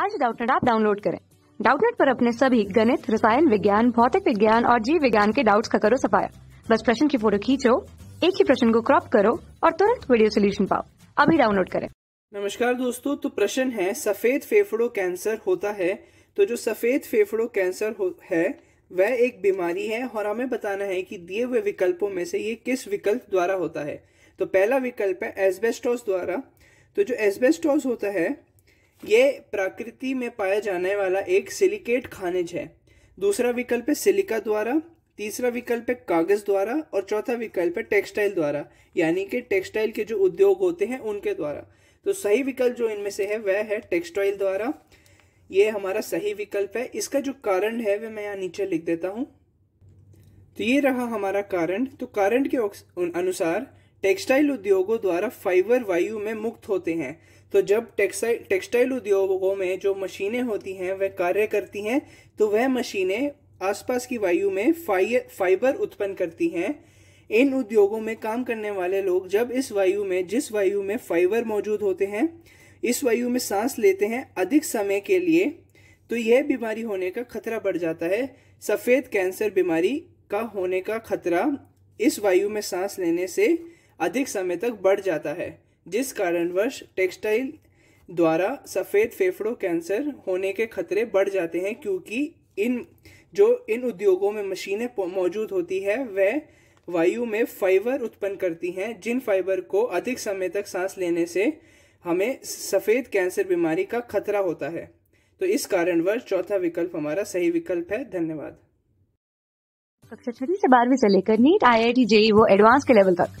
आज डाउटनेट आप डाउनलोड करें डाउटनेट पर अपने सभी गणित रसायन विज्ञान भौतिक विज्ञान और जीव विज्ञान के डाउट्स का करो सफाया बस प्रश्न की फोटो खींचो एक ही प्रश्न को क्रॉप करो और तुरंत वीडियो सोल्यूशन पाओ अभी डाउनलोड करें नमस्कार दोस्तों तो प्रश्न है सफेद फेफड़ो कैंसर होता है तो जो सफेद फेफड़ो कैंसर है वह एक बीमारी है और हमें बताना है कि दिए हुए विकल्पों में से ये किस विकल्प द्वारा होता है तो पहला विकल्प है एस्बेस्टोस द्वारा तो जो एस्बेस्टोस होता है ये प्रकृति में पाया जाने वाला एक सिलिकेट खानिज है दूसरा विकल्प है सिलिका द्वारा तीसरा विकल्प है कागज़ द्वारा और चौथा विकल्प है टेक्सटाइल द्वारा यानी कि टेक्सटाइल के जो उद्योग होते हैं उनके द्वारा तो सही विकल्प जो इनमें से है वह है टेक्सटाइल द्वारा ये हमारा सही विकल्प है इसका जो कारण है वह मैं यहाँ नीचे लिख देता हूँ तो ये रहा हमारा कारण तो कारण के अनुसार टेक्सटाइल उद्योगों द्वारा फाइबर वायु में मुक्त होते हैं तो जब टेक्सटाइल टेक्सटाइल उद्योगों में जो मशीनें होती हैं वह कार्य करती हैं तो वह मशीनें आसपास की वायु में फाइबर उत्पन्न करती हैं इन उद्योगों में काम करने वाले लोग जब इस वायु में जिस वायु में फाइबर मौजूद होते हैं इस वायु में सांस लेते हैं अधिक समय के लिए तो यह बीमारी होने का खतरा बढ़ जाता है सफ़ेद कैंसर बीमारी का होने का खतरा इस वायु में सांस लेने से अधिक समय तक बढ़ जाता है जिस कारणवश टेक्सटाइल द्वारा सफ़ेद फेफड़ों कैंसर होने के खतरे बढ़ जाते हैं क्योंकि इन जो इन उद्योगों में मशीनें मौजूद होती है वह वायु में फाइबर उत्पन्न करती हैं जिन फाइबर को अधिक समय तक सांस लेने से हमें सफ़ेद कैंसर बीमारी का खतरा होता है तो इस कारणवश चौथा विकल्प हमारा सही विकल्प है धन्यवाद कक्षा छठी से बारहवीं से लेकर NEET I I T JEE वो एडवांस के लेवल तक